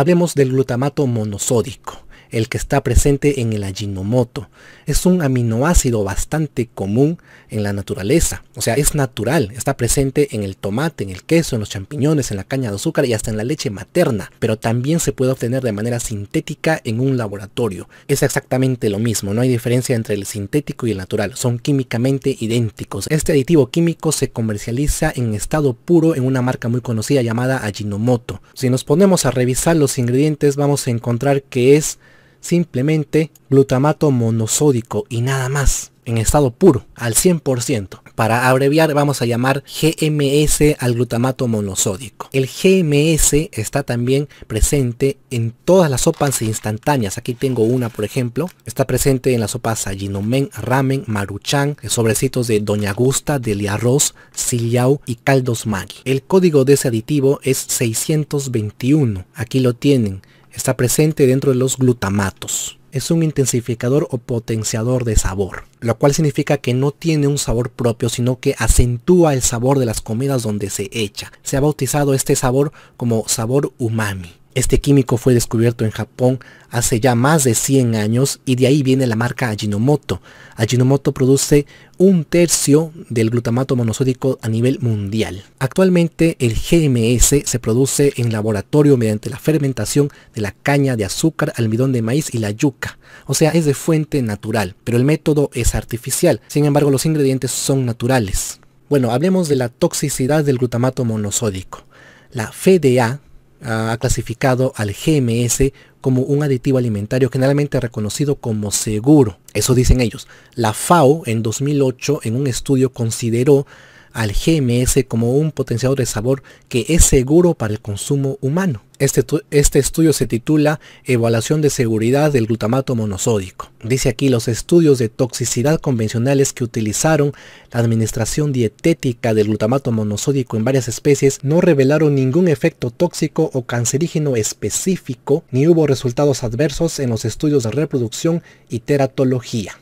hablemos del glutamato monosódico el que está presente en el Ajinomoto. Es un aminoácido bastante común en la naturaleza, o sea, es natural, está presente en el tomate, en el queso, en los champiñones, en la caña de azúcar y hasta en la leche materna, pero también se puede obtener de manera sintética en un laboratorio. Es exactamente lo mismo, no hay diferencia entre el sintético y el natural, son químicamente idénticos. Este aditivo químico se comercializa en estado puro en una marca muy conocida llamada Ajinomoto. Si nos ponemos a revisar los ingredientes vamos a encontrar que es simplemente glutamato monosódico y nada más, en estado puro, al 100%. Para abreviar vamos a llamar GMS al glutamato monosódico. El GMS está también presente en todas las sopas instantáneas. Aquí tengo una, por ejemplo. Está presente en las sopas Ayinomen, Ramen, Maruchan, eh, sobrecitos de Doña Gusta, del arroz, Siliau y caldos Maggi. El código de ese aditivo es 621. Aquí lo tienen está presente dentro de los glutamatos. Es un intensificador o potenciador de sabor, lo cual significa que no tiene un sabor propio, sino que acentúa el sabor de las comidas donde se echa. Se ha bautizado este sabor como sabor umami. Este químico fue descubierto en Japón hace ya más de 100 años y de ahí viene la marca Ajinomoto. Ajinomoto produce un tercio del glutamato monosódico a nivel mundial. Actualmente el GMS se produce en laboratorio mediante la fermentación de la caña de azúcar, almidón de maíz y la yuca. O sea, es de fuente natural, pero el método es artificial. Sin embargo, los ingredientes son naturales. Bueno, hablemos de la toxicidad del glutamato monosódico. La FDA ha clasificado al GMS como un aditivo alimentario generalmente reconocido como seguro. Eso dicen ellos. La FAO en 2008 en un estudio consideró al GMS como un potenciador de sabor que es seguro para el consumo humano. Este, este, estudio se titula Evaluación de seguridad del glutamato monosódico. Dice aquí los estudios de toxicidad convencionales que utilizaron la administración dietética del glutamato monosódico en varias especies no revelaron ningún efecto tóxico o cancerígeno específico ni hubo resultados adversos en los estudios de reproducción y teratología.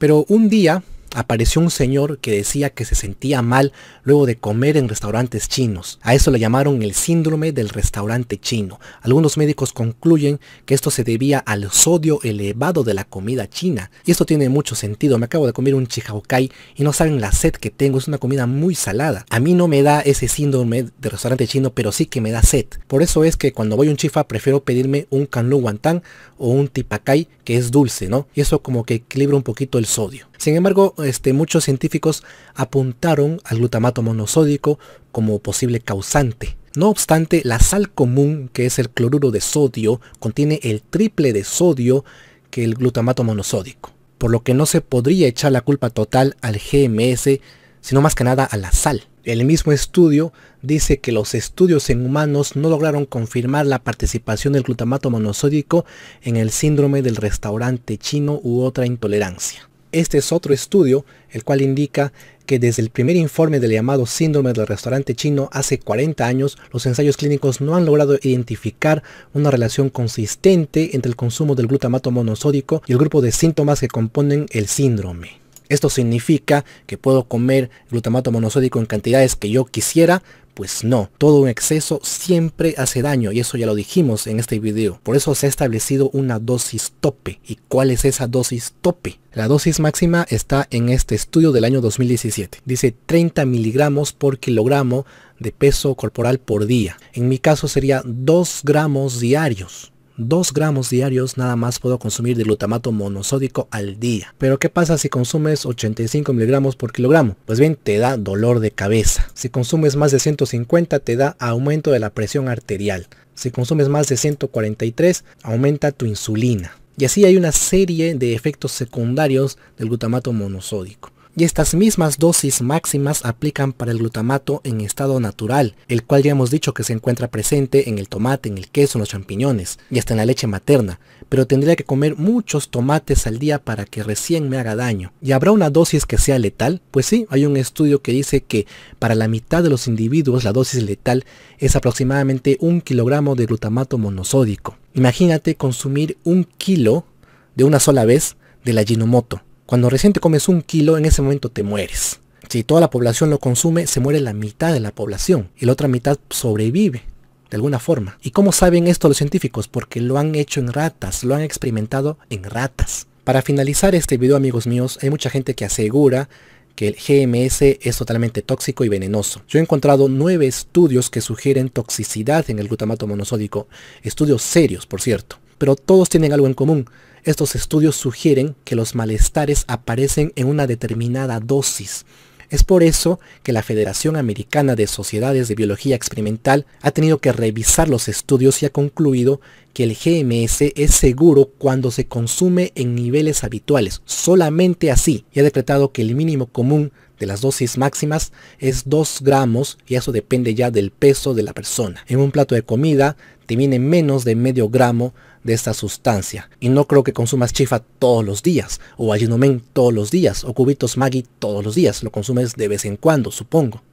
Pero un día apareció un señor que decía que se sentía mal luego de comer en restaurantes chinos. A eso le llamaron el síndrome del restaurante chino. Algunos médicos concluyen que esto se debía al sodio elevado de la comida china. Y esto tiene mucho sentido. Me acabo de comer un chihaukai y no saben la sed que tengo. Es una comida muy salada. A mí no me da ese síndrome de restaurante chino, pero sí que me da sed. Por eso es que cuando voy a un chifa prefiero pedirme un canlu guantán o un tipakai que es dulce, ¿no? Y eso como que equilibra un poquito el sodio. Sin embargo, este, muchos científicos apuntaron al glutamato monosódico como posible causante. No obstante, la sal común, que es el cloruro de sodio, contiene el triple de sodio que el glutamato monosódico, por lo que no se podría echar la culpa total al GMS, sino más que nada a la sal. El mismo estudio dice que los estudios en humanos no lograron confirmar la participación del glutamato monosódico en el síndrome del restaurante chino u otra intolerancia. Este es otro estudio, el cual indica que desde el primer informe del llamado síndrome del restaurante chino hace 40 años, los ensayos clínicos no han logrado identificar una relación consistente entre el consumo del glutamato monosódico y el grupo de síntomas que componen el síndrome. Esto significa que puedo comer glutamato monosódico en cantidades que yo quisiera, pues no, todo un exceso siempre hace daño y eso ya lo dijimos en este video. Por eso se ha establecido una dosis tope. ¿Y cuál es esa dosis tope? La dosis máxima está en este estudio del año 2017. Dice 30 miligramos por kilogramo de peso corporal por día. En mi caso sería 2 gramos diarios. 2 gramos diarios nada más puedo consumir de glutamato monosódico al día. Pero ¿qué pasa si consumes 85 miligramos por kilogramo? Pues bien, te da dolor de cabeza. Si consumes más de 150 te da aumento de la presión arterial. Si consumes más de 143 aumenta tu insulina. Y así hay una serie de efectos secundarios del glutamato monosódico y estas mismas dosis máximas aplican para el glutamato en estado natural, el cual ya hemos dicho que se encuentra presente en el tomate, en el queso, en los champiñones y hasta en la leche materna, pero tendría que comer muchos tomates al día para que recién me haga daño. ¿Y habrá una dosis que sea letal? Pues sí, hay un estudio que dice que para la mitad de los individuos la dosis letal es aproximadamente un kilogramo de glutamato monosódico. Imagínate consumir un kilo de una sola vez de la Ginomoto cuando recién te comes un kilo, en ese momento te mueres. Si toda la población lo consume, se muere la mitad de la población y la otra mitad sobrevive de alguna forma. ¿Y cómo saben esto los científicos? Porque lo han hecho en ratas, lo han experimentado en ratas. Para finalizar este video amigos míos, hay mucha gente que asegura que el GMS es totalmente tóxico y venenoso. Yo he encontrado nueve estudios que sugieren toxicidad en el glutamato monosódico, estudios serios por cierto pero todos tienen algo en común. Estos estudios sugieren que los malestares aparecen en una determinada dosis. Es por eso que la Federación Americana de Sociedades de Biología Experimental ha tenido que revisar los estudios y ha concluido que el GMS es seguro cuando se consume en niveles habituales, solamente así, y ha decretado que el mínimo común de las dosis máximas es 2 gramos y eso depende ya del peso de la persona. En un plato de comida tiene menos de medio gramo de esta sustancia. Y no creo que consumas chifa todos los días, o men todos los días, o cubitos magi todos los días. Lo consumes de vez en cuando, supongo.